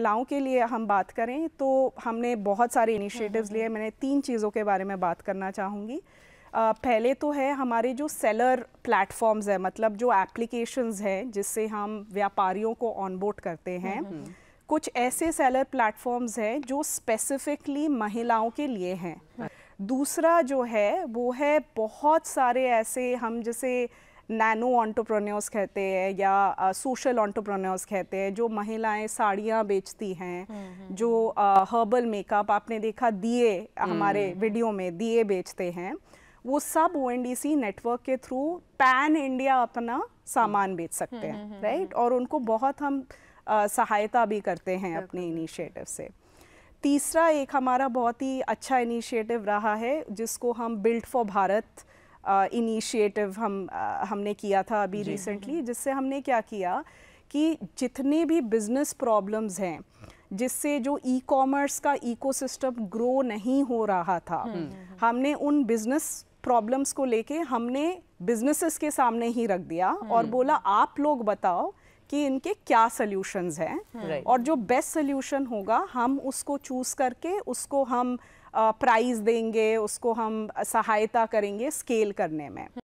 महिलाओं के लिए हम बात करें तो हमने बहुत सारे इनिशिएटिव्स हम्म, हम्म, लिए हम्म। मैंने तीन चीज़ों के बारे में बात करना चाहूँगी पहले तो है हमारे जो सेलर प्लेटफॉर्म्स है मतलब जो एप्लीकेशंस हैं जिससे हम व्यापारियों को ऑनबोर्ड करते हैं कुछ ऐसे सेलर प्लेटफॉर्म्स हैं जो स्पेसिफिकली महिलाओं के लिए हैं हाँ। दूसरा जो है वो है बहुत सारे ऐसे हम जैसे नैनो ऑन्टोप्रोन्योर्स कहते हैं या सोशल ऑन्टोप्रोन्योर्स कहते हैं जो महिलाएं साड़ियाँ बेचती हैं हम्म, जो हम्म, हर्बल मेकअप आपने देखा दिए हमारे हम्म। वीडियो में दिए बेचते हैं वो सब ओ नेटवर्क के थ्रू पैन इंडिया अपना सामान बेच सकते हैं राइट और उनको बहुत हम सहायता भी करते हैं अपने इनिशिएटिव से तीसरा एक हमारा बहुत ही अच्छा इनिशिएटिव रहा है जिसको हम बिल्ट फॉर भारत इनिशिएटिव हम हमने किया था अभी रिसेंटली हम्म। जिससे हमने क्या किया कि जितने भी बिजनेस प्रॉब्लम्स हैं जिससे जो ई कॉमर्स का इकोसिस्टम ग्रो नहीं हो रहा था हम्म, हम्म, हमने उन बिजनेस प्रॉब्लम्स को लेके हमने बिजनेसेस के सामने ही रख दिया और बोला आप लोग बताओ कि इनके क्या सोल्यूशन हैं और जो बेस्ट सोल्यूशन होगा हम उसको चूज़ करके उसको हम प्राइज़ देंगे उसको हम सहायता करेंगे स्केल करने में